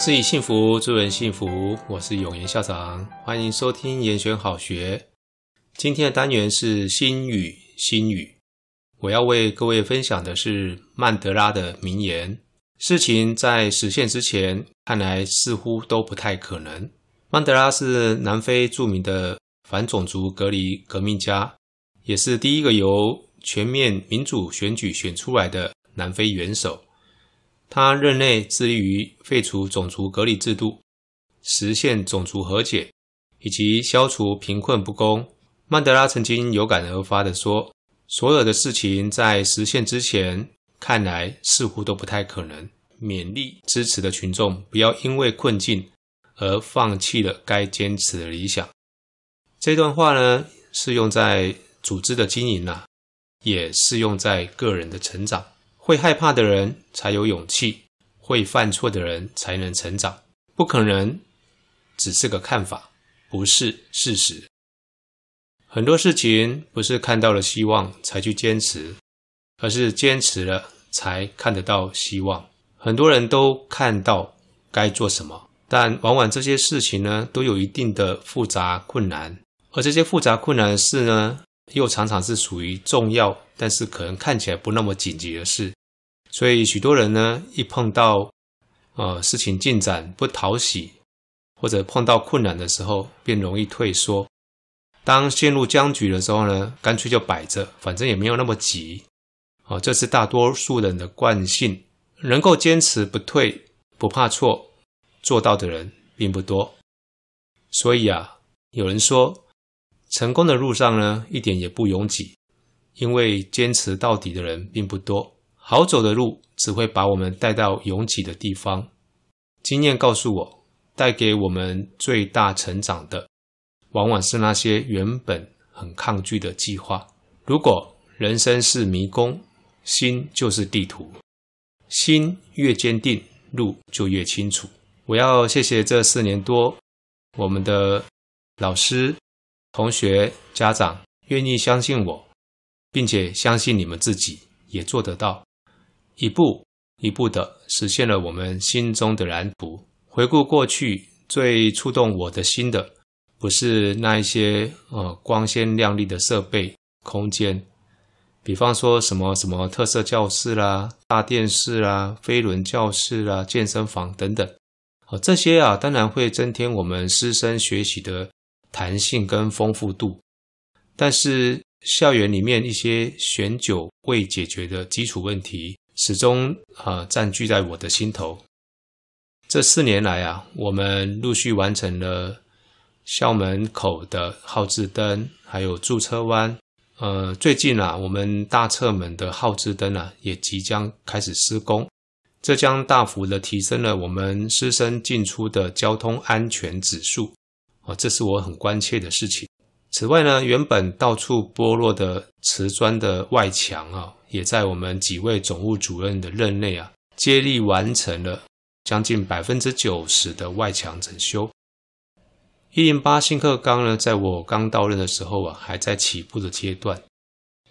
自己幸福，助人幸福。我是永言校长，欢迎收听《严选好学》。今天的单元是心语，心语。我要为各位分享的是曼德拉的名言：“事情在实现之前，看来似乎都不太可能。”曼德拉是南非著名的反种族隔离革命家，也是第一个由全面民主选举选出来的南非元首。他任内致力于废除种族隔离制度，实现种族和解，以及消除贫困不公。曼德拉曾经有感而发地说：“所有的事情在实现之前，看来似乎都不太可能。”勉励支持的群众不要因为困境而放弃了该坚持的理想。这段话呢，适用在组织的经营啊，也适用在个人的成长。会害怕的人才有勇气，会犯错的人才能成长。不可能，只是个看法，不是事实。很多事情不是看到了希望才去坚持，而是坚持了才看得到希望。很多人都看到该做什么，但往往这些事情呢，都有一定的复杂困难，而这些复杂困难的事呢，又常常是属于重要，但是可能看起来不那么紧急的事。所以，许多人呢，一碰到呃事情进展不讨喜，或者碰到困难的时候，便容易退缩。当陷入僵局的时候呢，干脆就摆着，反正也没有那么急。哦，这是大多数人的惯性。能够坚持不退、不怕错做到的人并不多。所以啊，有人说，成功的路上呢，一点也不拥挤，因为坚持到底的人并不多。好走的路只会把我们带到拥挤的地方。经验告诉我，带给我们最大成长的，往往是那些原本很抗拒的计划。如果人生是迷宫，心就是地图。心越坚定，路就越清楚。我要谢谢这四年多，我们的老师、同学、家长愿意相信我，并且相信你们自己也做得到。一步一步地实现了我们心中的蓝图。回顾过去，最触动我的心的，不是那一些呃光鲜亮丽的设备、空间，比方说什么什么特色教室啦、大电视啦、飞轮教室啦、健身房等等。哦，这些啊，当然会增添我们师生学习的弹性跟丰富度。但是校园里面一些选酒未解决的基础问题。始终啊，占据在我的心头。这四年来啊，我们陆续完成了校门口的号志灯，还有驻车湾。呃，最近啊，我们大侧门的号志灯啊，也即将开始施工。这将大幅的提升了我们师生进出的交通安全指数。啊，这是我很关切的事情。此外呢，原本到处剥落的瓷砖的外墙啊。也在我们几位总务主任的任内啊，接力完成了将近百分之九十的外墙整修。一零八新客纲呢，在我刚到任的时候啊，还在起步的阶段。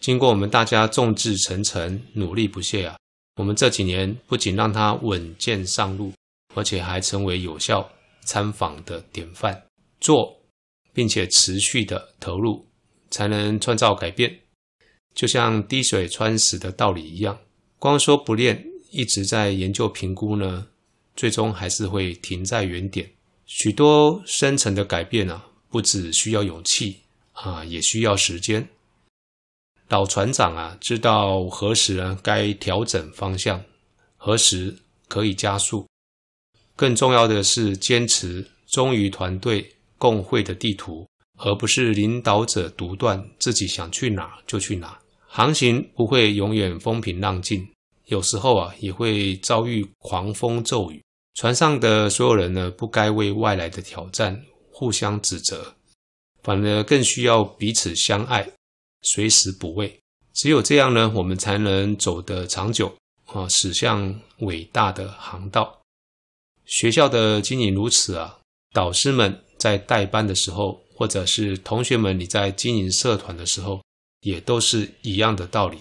经过我们大家众志成城、努力不懈啊，我们这几年不仅让它稳健上路，而且还成为有效参访的典范。做并且持续的投入，才能创造改变。就像滴水穿石的道理一样，光说不练，一直在研究评估呢，最终还是会停在原点。许多深层的改变啊，不只需要勇气啊，也需要时间。老船长啊，知道何时啊该调整方向，何时可以加速。更重要的是坚持，忠于团队共绘的地图。而不是领导者独断，自己想去哪就去哪。航行不会永远风平浪静，有时候啊也会遭遇狂风骤雨。船上的所有人呢，不该为外来的挑战互相指责，反而更需要彼此相爱，随时补位。只有这样呢，我们才能走得长久啊，驶向伟大的航道。学校的经营如此啊，导师们在代班的时候。或者是同学们，你在经营社团的时候，也都是一样的道理。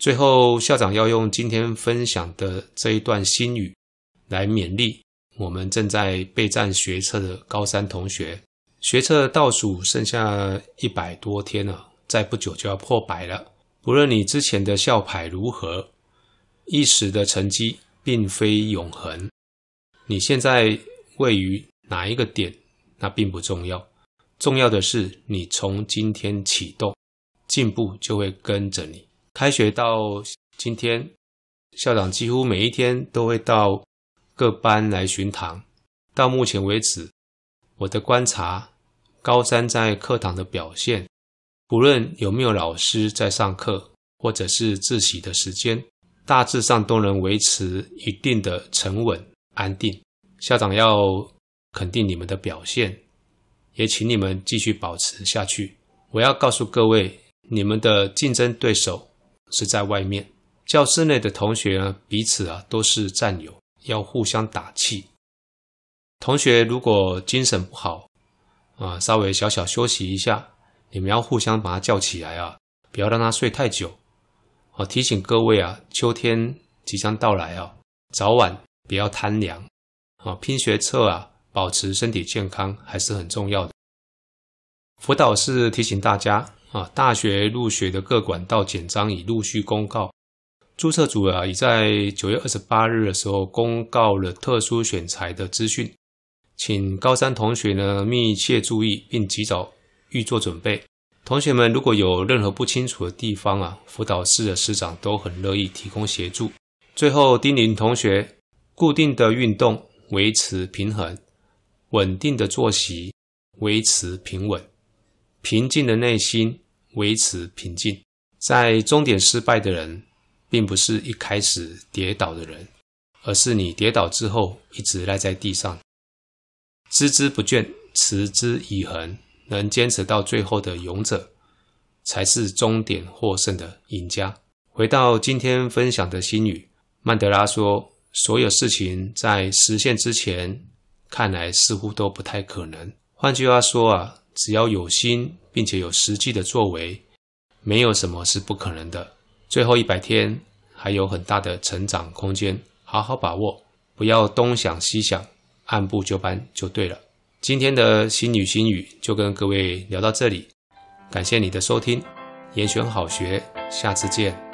最后，校长要用今天分享的这一段心语来勉励我们正在备战学测的高三同学。学测倒数剩下一百多天了，再不久就要破百了。不论你之前的校牌如何，一时的成绩并非永恒。你现在位于哪一个点？那并不重要，重要的是你从今天启动，进步就会跟着你。开学到今天，校长几乎每一天都会到各班来巡堂。到目前为止，我的观察，高三在课堂的表现，不论有没有老师在上课，或者是自习的时间，大致上都能维持一定的沉稳安定。校长要。肯定你们的表现，也请你们继续保持下去。我要告诉各位，你们的竞争对手是在外面。教室内的同学呢，彼此啊都是战友，要互相打气。同学如果精神不好啊，稍微小小休息一下，你们要互相把他叫起来啊，不要让他睡太久。好，提醒各位啊，秋天即将到来啊，早晚不要贪凉。啊，拼学测啊。保持身体健康还是很重要的。辅导室提醒大家啊，大学入学的各管道简章已陆续公告，注册组啊已在九月二十八日的时候公告了特殊选材的资讯，请高三同学呢密切注意并及早预做准备。同学们如果有任何不清楚的地方啊，辅导室的师长都很乐意提供协助。最后叮咛同学，固定的运动维持平衡。稳定的作息，维持平稳；平静的内心，维持平静。在终点失败的人，并不是一开始跌倒的人，而是你跌倒之后一直赖在地上，孜孜不倦、持之以恒，能坚持到最后的勇者，才是终点获胜的赢家。回到今天分享的心语，曼德拉说：“所有事情在实现之前。”看来似乎都不太可能。换句话说啊，只要有心，并且有实际的作为，没有什么是不可能的。最后一百天还有很大的成长空间，好好把握，不要东想西想，按部就班就对了。今天的心语心语就跟各位聊到这里，感谢你的收听，严选好学，下次见。